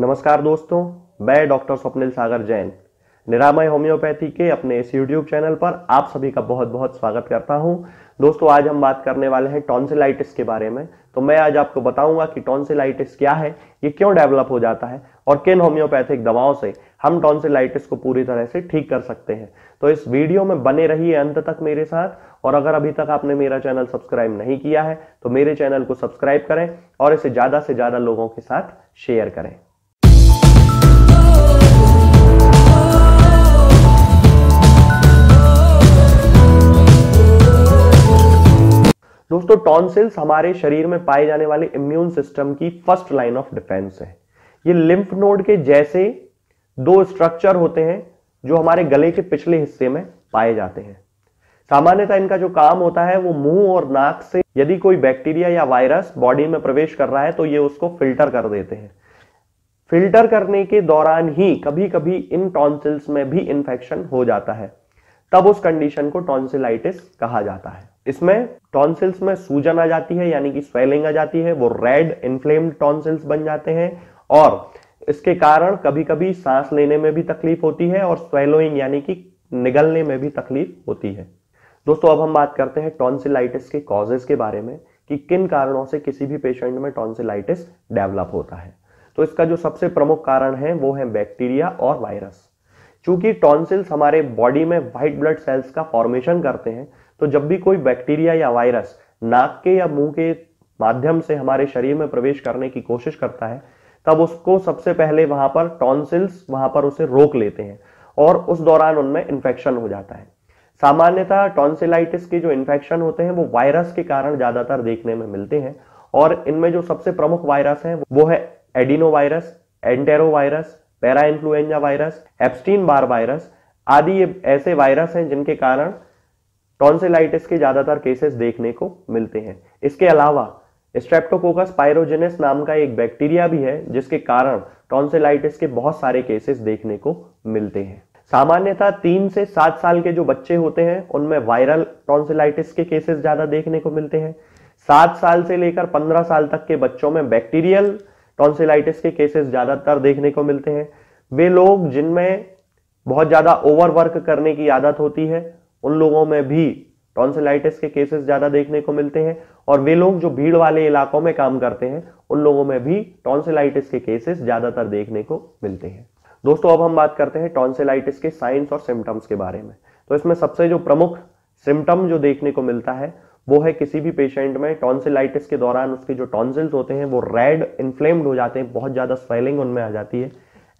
नमस्कार दोस्तों मैं डॉक्टर स्वप्निल सागर जैन निरामय होम्योपैथी के अपने इस यूट्यूब चैनल पर आप सभी का बहुत बहुत स्वागत करता हूं दोस्तों आज हम बात करने वाले हैं टॉन्सिलाइटिस के बारे में तो मैं आज आपको बताऊंगा कि टॉन्सिलाइटिस क्या है ये क्यों डेवलप हो जाता है और किन होम्योपैथिक दवाओं से हम टॉन्सिलाइटिस को पूरी तरह से ठीक कर सकते हैं तो इस वीडियो में बने रहिए अंत तक मेरे साथ और अगर अभी तक आपने मेरा चैनल सब्सक्राइब नहीं किया है तो मेरे चैनल को सब्सक्राइब करें और इसे ज़्यादा से ज़्यादा लोगों के साथ शेयर करें दोस्तों टॉन्सिल्स हमारे शरीर में पाए जाने वाले इम्यून सिस्टम की फर्स्ट लाइन ऑफ डिफेंस है ये लिम्फ नोड के जैसे दो स्ट्रक्चर होते हैं जो हमारे गले के पिछले हिस्से में पाए जाते हैं सामान्यतः इनका जो काम होता है वो मुंह और नाक से यदि कोई बैक्टीरिया या वायरस बॉडी में प्रवेश कर रहा है तो ये उसको फिल्टर कर देते हैं फिल्टर करने के दौरान ही कभी कभी इन टॉन्सिल्स में भी इंफेक्शन हो जाता है तब उस कंडीशन को टॉन्सिलाइटिस कहा जाता है इसमें टॉन्सिल्स में सूजन आ जाती है यानी कि स्वेलिंग आ जाती है वो रेड इनफ्लेम टॉन्सिल्स बन जाते हैं और इसके कारण कभी कभी सांस लेने में भी तकलीफ होती है और स्वेलोइंग यानी कि निगलने में भी तकलीफ होती है दोस्तों अब हम बात करते हैं टॉन्सिलाइटिस के कॉजेस के बारे में कि किन कारणों से किसी भी पेशेंट में टॉन्सिलाइटिस डेवलप होता है तो इसका जो सबसे प्रमुख कारण है वो है बैक्टीरिया और वायरस चूंकि टॉन्सिल्स हमारे बॉडी में व्हाइट ब्लड सेल्स का फॉर्मेशन करते हैं तो जब भी कोई बैक्टीरिया या वायरस नाक के या मुंह के माध्यम से हमारे शरीर में प्रवेश करने की कोशिश करता है तब उसको सबसे पहले वहां पर टॉन्सिल्स वहां पर उसे रोक लेते हैं और उस दौरान उनमें इन्फेक्शन हो जाता है सामान्यतः टॉन्सिलाइटिस के जो इन्फेक्शन होते हैं वो वायरस के कारण ज्यादातर देखने में मिलते हैं और इनमें जो सबसे प्रमुख वायरस हैं वो है adenovirus enterovirus parainfluenza virus Epstein Barr virus आदि ये ऐसे वायरस हैं जिनके कारण टॉन्सिलाइटिस के ज्यादातर केसेस देखने को मिलते हैं इसके अलावा स्ट्रेप्टोकोकस पायरोजेनेस नाम का एक बैक्टीरिया भी है जिसके कारण टॉन्सिलाइटिस के बहुत सारे केसेस देखने को मिलते हैं सामान्यतः तीन से सात साल के जो बच्चे होते हैं उनमें वायरल टॉन्सिलाइटिस के केसेस ज्यादा देखने को मिलते हैं सात साल से लेकर पंद्रह साल तक के बच्चों में बैक्टीरियल टॉन्सिलाइटिस के केसेस ज्यादातर देखने को मिलते हैं वे लोग जिनमें बहुत ज्यादा ओवरवर्क करने की आदत होती है उन लोगों में भी टॉन्सिलाइटिस के केसेस ज्यादा देखने को मिलते हैं और वे लोग जो भीड़ वाले इलाकों में काम करते हैं उन लोगों में भी टॉन्सिलाइटिस के केसेस ज्यादातर देखने को मिलते हैं दोस्तों अब हम बात करते हैं टॉन्सिलाइटिस के साइंस और सिम्टम्स के बारे में तो इसमें सबसे जो प्रमुख सिम्टम जो देखने को मिलता है वो है किसी भी पेशेंट में टॉन्सिलाइटिस के दौरान उसके जो टॉन्सिल्स होते हैं वो रेड इन्फ्लेम्ड हो जाते हैं बहुत ज़्यादा स्वेलिंग उनमें आ जाती है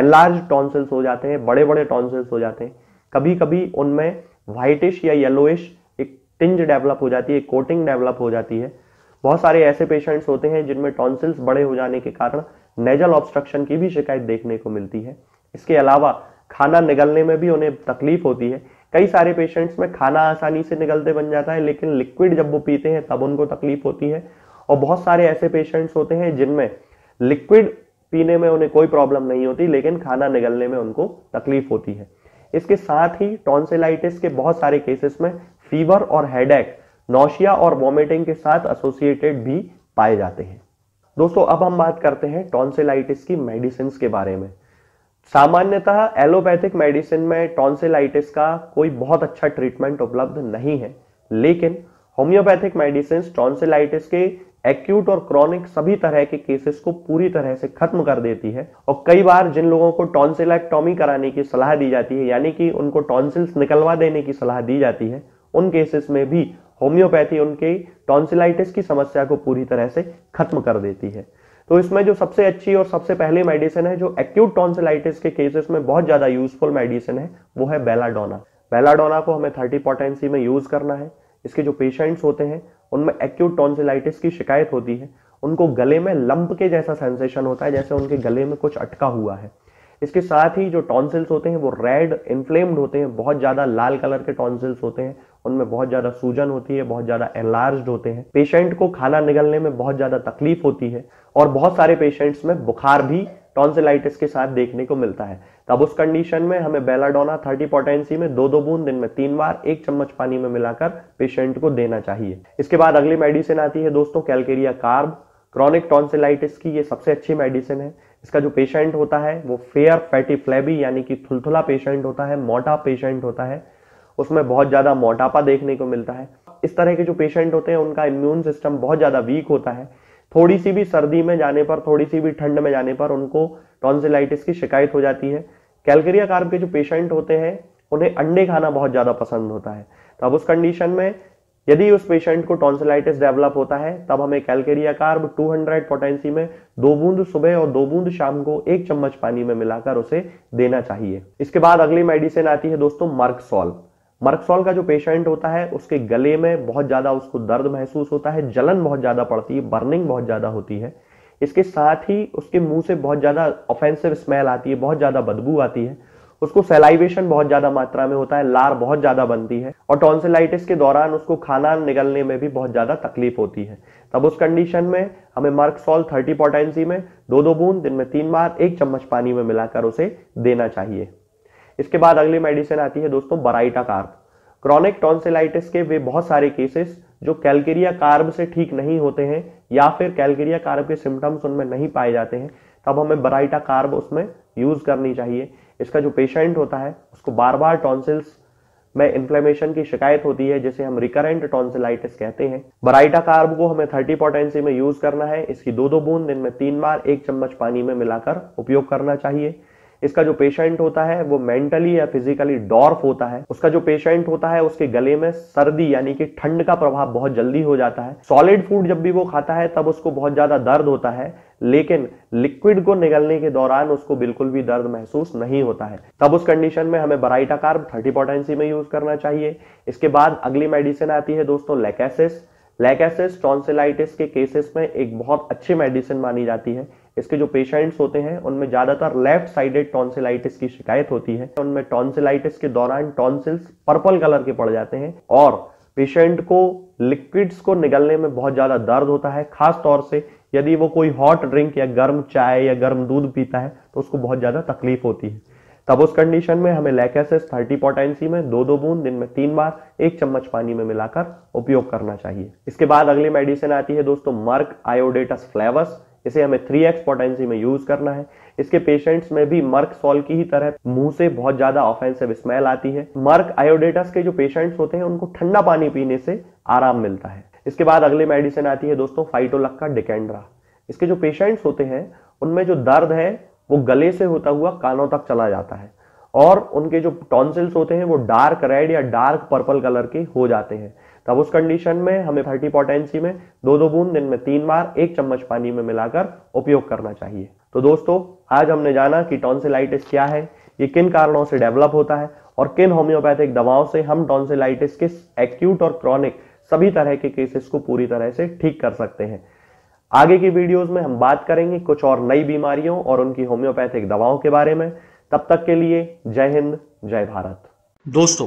एनलार्ज टॉन्सिल्स हो जाते हैं बड़े बड़े टॉन्सिल्स हो जाते हैं कभी कभी उनमें व्हाइटिश या येलोइश एक टिंज डेवलप हो जाती है एक कोटिंग डेवलप हो जाती है बहुत सारे ऐसे पेशेंट्स होते हैं जिनमें टॉन्सिल्स बड़े हो जाने के कारण नेजल ऑब्स्ट्रक्शन की भी शिकायत देखने को मिलती है इसके अलावा खाना निगलने में भी उन्हें तकलीफ होती है कई सारे पेशेंट्स में खाना आसानी से निकलते बन जाता है लेकिन लिक्विड जब वो पीते हैं तब उनको तकलीफ होती है और बहुत सारे ऐसे पेशेंट्स होते हैं जिनमें लिक्विड पीने में उन्हें कोई प्रॉब्लम नहीं होती लेकिन खाना निगलने में उनको तकलीफ होती है इसके साथ ही टॉन्सिलाइटिस के बहुत सारे केसेस में फीवर और हेडेक नौशिया और वॉमिटिंग के साथ एसोसिएटेड भी पाए जाते हैं दोस्तों अब हम बात करते हैं टॉन्सिलाइटिस की मेडिसिन के बारे में सामान्यतः एलोपैथिक मेडिसिन में टॉन्सिलाइटिस का कोई बहुत अच्छा ट्रीटमेंट उपलब्ध नहीं है लेकिन होम्योपैथिक मेडिसिन टॉन्सिलाइटिस के एक्यूट और क्रॉनिक सभी तरह के केसेस को पूरी तरह से खत्म कर देती है और कई बार जिन लोगों को टॉन्सिलेक्टॉमी कराने की सलाह दी जाती है यानी कि उनको टॉन्सिल्स निकलवा देने की सलाह दी जाती है उन केसेस में भी होम्योपैथी उनके टॉन्सिलाइटिस की समस्या को पूरी तरह से खत्म कर देती है तो इसमें जो सबसे अच्छी और सबसे पहली मेडिसिन है जो एक्यूट टॉन्सिलाइटिस के केसेस में बहुत ज़्यादा यूजफुल मेडिसिन है वो है बेलाडोना बेलाडोना को हमें थर्टी पोटेंसी में यूज़ करना है इसके जो पेशेंट्स होते हैं उनमें एक्यूट टॉन्सिलाइटिस की शिकायत होती है उनको गले में लंप के जैसा सेंसेशन होता है जैसे उनके गले में कुछ अटका हुआ है इसके साथ ही जो टॉन्सिल्स होते हैं वो रेड इन्फ्लेम्ड होते हैं बहुत ज़्यादा लाल कलर के टॉन्सिल्स होते हैं उनमें बहुत ज़्यादा सूजन होती है बहुत ज़्यादा एनलार्ज होते हैं पेशेंट को खाना निगलने में बहुत ज़्यादा तकलीफ होती है और बहुत सारे पेशेंट्स में बुखार भी टॉन्सिलाइटिस के साथ देखने को मिलता है तब उस कंडीशन में हमें बेलाडोना थर्टी पोटेंसी में दो दो बूंद दिन में तीन बार एक चम्मच पानी में मिलाकर पेशेंट को देना चाहिए इसके बाद अगली मेडिसिन आती है दोस्तों कैलकेरिया कार्ब क्रॉनिक टॉन्सिलाइटिस की ये सबसे अच्छी मेडिसिन है इसका जो पेशेंट होता है वो फेयर फैटी फ्लैबी यानी कि थुलथुला पेशेंट होता है मोटा पेशेंट होता है उसमें बहुत ज़्यादा मोटापा देखने को मिलता है इस तरह के जो पेशेंट होते हैं उनका इम्यून सिस्टम बहुत ज़्यादा वीक होता है थोड़ी सी भी सर्दी में जाने पर थोड़ी सी भी ठंड में जाने पर उनको टॉन्सिलाइटिस की शिकायत हो जाती है कैलकेरिया कार्ब के जो पेशेंट होते हैं उन्हें अंडे खाना बहुत ज़्यादा पसंद होता है तो अब उस कंडीशन में यदि उस पेशेंट को टॉन्सिलाइटिस डेवलप होता है तब हमें कैलकेरिया कार्ब 200 पोटेंसी में दो बूंद सुबह और दो बूंद शाम को एक चम्मच पानी में मिलाकर उसे देना चाहिए इसके बाद अगली मेडिसिन आती है दोस्तों मर्कसॉल्व मर्कसॉल का जो पेशेंट होता है उसके गले में बहुत ज़्यादा उसको दर्द महसूस होता है जलन बहुत ज़्यादा पड़ती है बर्निंग बहुत ज़्यादा होती है इसके साथ ही उसके मुंह से बहुत ज़्यादा ऑफेंसिव स्मेल आती है बहुत ज़्यादा बदबू आती है उसको सेलाइवेशन बहुत ज़्यादा मात्रा में होता है लार बहुत ज़्यादा बनती है और टॉन्सिलाइटिस के दौरान उसको खाना निगलने में भी बहुत ज़्यादा तकलीफ होती है तब उस कंडीशन में हमें मर्कसॉल थर्टी पोटेंसी में दो दो बूंद दिन में तीन बार एक चम्मच पानी में मिलाकर उसे देना चाहिए इसके बाद अगली मेडिसिन आती है दोस्तों बराइटा कार्ब क्रॉनिक टॉन्सिलाइटिस के वे बहुत सारे केसेस जो कैलकेरिया कार्ब से ठीक नहीं होते हैं या फिर कैलकेरिया कार्ब के सिम्टम्स उनमें नहीं पाए जाते हैं तब हमें बराइटा कार्ब उसमें यूज़ करनी चाहिए इसका जो पेशेंट होता है उसको बार बार टॉन्सिल्स में इन्फ्लेमेशन की शिकायत होती है जिसे हम रिकरेंट टॉन्सिलाइटिस कहते हैं बराइटा कार्ब को हमें थर्टी पोटेंसी में यूज करना है इसकी दो दो बूंद दिन में तीन बार एक चम्मच पानी में मिलाकर उपयोग करना चाहिए इसका जो पेशेंट होता है वो मेंटली या फिजिकली डॉर्फ होता है उसका जो पेशेंट होता है उसके गले में सर्दी यानी कि ठंड का प्रभाव बहुत जल्दी हो जाता है सॉलिड फूड जब भी वो खाता है तब उसको बहुत ज्यादा दर्द होता है लेकिन लिक्विड को निगलने के दौरान उसको बिल्कुल भी दर्द महसूस नहीं होता है तब उस कंडीशन में हमें बराइटा कार्ब थर्टी पोटेंसी में यूज करना चाहिए इसके बाद अगली मेडिसिन आती है दोस्तों लेकेसिस लेकेसिस टॉन्सिलाइटिस के केसेस में एक बहुत अच्छी मेडिसिन मानी जाती है इसके जो पेशेंट्स होते हैं उनमें ज़्यादातर लेफ्ट साइडेड टॉन्सिलाइटिस की शिकायत होती है उनमें टॉन्सिलाइटिस के दौरान टॉन्सिल्स पर्पल कलर के पड़ जाते हैं और पेशेंट को लिक्विड्स को निगलने में बहुत ज़्यादा दर्द होता है खास तौर से यदि वो कोई हॉट ड्रिंक या गर्म चाय या गर्म दूध पीता है तो उसको बहुत ज़्यादा तकलीफ होती है तब उस कंडीशन में हमें लैकेसिस थर्टी पोटेंसी में दो दो बूंद दिन में तीन बार एक चम्मच पानी में मिलाकर उपयोग करना चाहिए इसके बाद अगली मेडिसिन आती है दोस्तों मर्क आयोडेटस फ्लेवस इसे हमें थ्री एक्स पोटेंसी में यूज करना है इसके पेशेंट्स में भी मर्क सॉल की ही तरह मुंह से बहुत ज्यादा ऑफेंसिव स्मेल आती है मर्क आयोडेटस के जो पेशेंट्स होते हैं उनको ठंडा पानी पीने से आराम मिलता है इसके बाद अगली मेडिसिन आती है दोस्तों फाइटोलक्का डिकेंड्रा इसके जो पेशेंट्स होते हैं उनमें जो दर्द है वो गले से होता हुआ कानों तक चला जाता है और उनके जो टॉन्सिल्स होते हैं वो डार्क रेड या डार्क पर्पल कलर के हो जाते हैं तब उस कंडीशन में हमें फर्टी पोटेंसी में दो दो बूंद दिन में तीन बार एक चम्मच पानी में मिलाकर उपयोग करना चाहिए तो दोस्तों आज हमने जाना कि टॉन्सिलाइटिस क्या है ये किन कारणों से डेवलप होता है और किन होम्योपैथिक दवाओं से हम टॉन्सिलाइटिस के एक्यूट और क्रॉनिक सभी तरह के केसेस को पूरी तरह से ठीक कर सकते हैं आगे की वीडियोस में हम बात करेंगे कुछ और नई बीमारियों और उनकी होम्योपैथिक दवाओं के बारे में तब तक के लिए जय हिंद जय भारत दोस्तों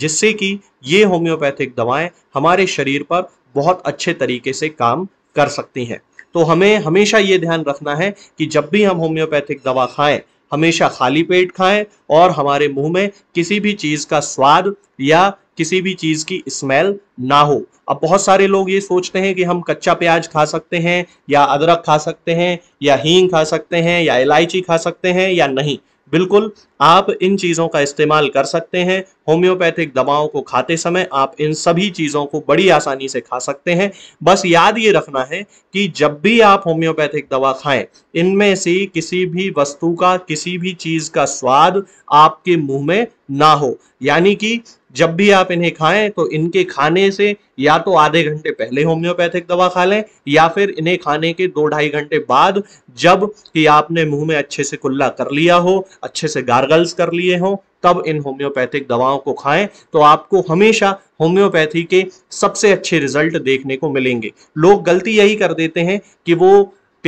जिससे कि ये होम्योपैथिक दवाएं हमारे शरीर पर बहुत अच्छे तरीके से काम कर सकती हैं तो हमें हमेशा ये ध्यान रखना है कि जब भी हम होम्योपैथिक दवा खाएं हमेशा खाली पेट खाएं और हमारे मुंह में किसी भी चीज़ का स्वाद या किसी भी चीज़ की स्मेल ना हो अब बहुत सारे लोग ये सोचते हैं कि हम कच्चा प्याज खा सकते हैं या अदरक खा सकते हैं या हींग खा सकते हैं या इलायची खा सकते हैं या नहीं बिल्कुल आप इन चीज़ों का इस्तेमाल कर सकते हैं होम्योपैथिक दवाओं को खाते समय आप इन सभी चीज़ों को बड़ी आसानी से खा सकते हैं बस याद ये रखना है कि जब भी आप होम्योपैथिक दवा खाएं इनमें से किसी भी वस्तु का किसी भी चीज़ का स्वाद आपके मुंह में ना हो यानी कि जब भी आप इन्हें खाएं तो इनके खाने से या तो आधे घंटे पहले होम्योपैथिक दवा खा लें या फिर इन्हें खाने के दो ढाई घंटे बाद जब कि आपने मुंह में अच्छे से कुल्ला कर लिया हो अच्छे से गार्गल्स कर लिए हो तब इन होम्योपैथिक दवाओं को खाएं तो आपको हमेशा होम्योपैथी के सबसे अच्छे रिजल्ट देखने को मिलेंगे लोग गलती यही कर देते हैं कि वो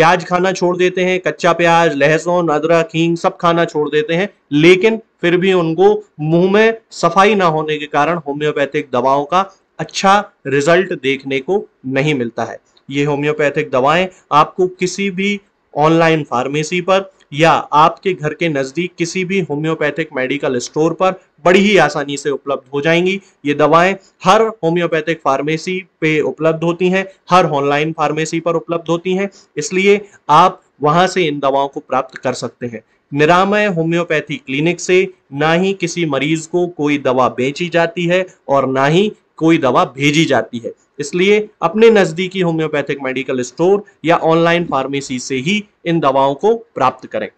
प्याज खाना छोड़ देते हैं कच्चा प्याज लहसुन अदरक हींग सब खाना छोड़ देते हैं लेकिन फिर भी उनको मुंह में सफाई ना होने के कारण होम्योपैथिक दवाओं का अच्छा रिजल्ट देखने को नहीं मिलता है ये होम्योपैथिक दवाएं आपको किसी भी ऑनलाइन फार्मेसी पर या आपके घर के नजदीक किसी भी होम्योपैथिक मेडिकल स्टोर पर बड़ी ही आसानी से उपलब्ध हो जाएंगी ये दवाएं हर होम्योपैथिक फार्मेसी पे उपलब्ध होती हैं हर ऑनलाइन फार्मेसी पर उपलब्ध होती हैं इसलिए आप वहां से इन दवाओं को प्राप्त कर सकते हैं निरामय होम्योपैथी क्लिनिक से ना ही किसी मरीज को कोई दवा बेची जाती है और ना ही कोई दवा भेजी जाती है इसलिए अपने नज़दीकी होम्योपैथिक मेडिकल स्टोर या ऑनलाइन फार्मेसी से ही इन दवाओं को प्राप्त करें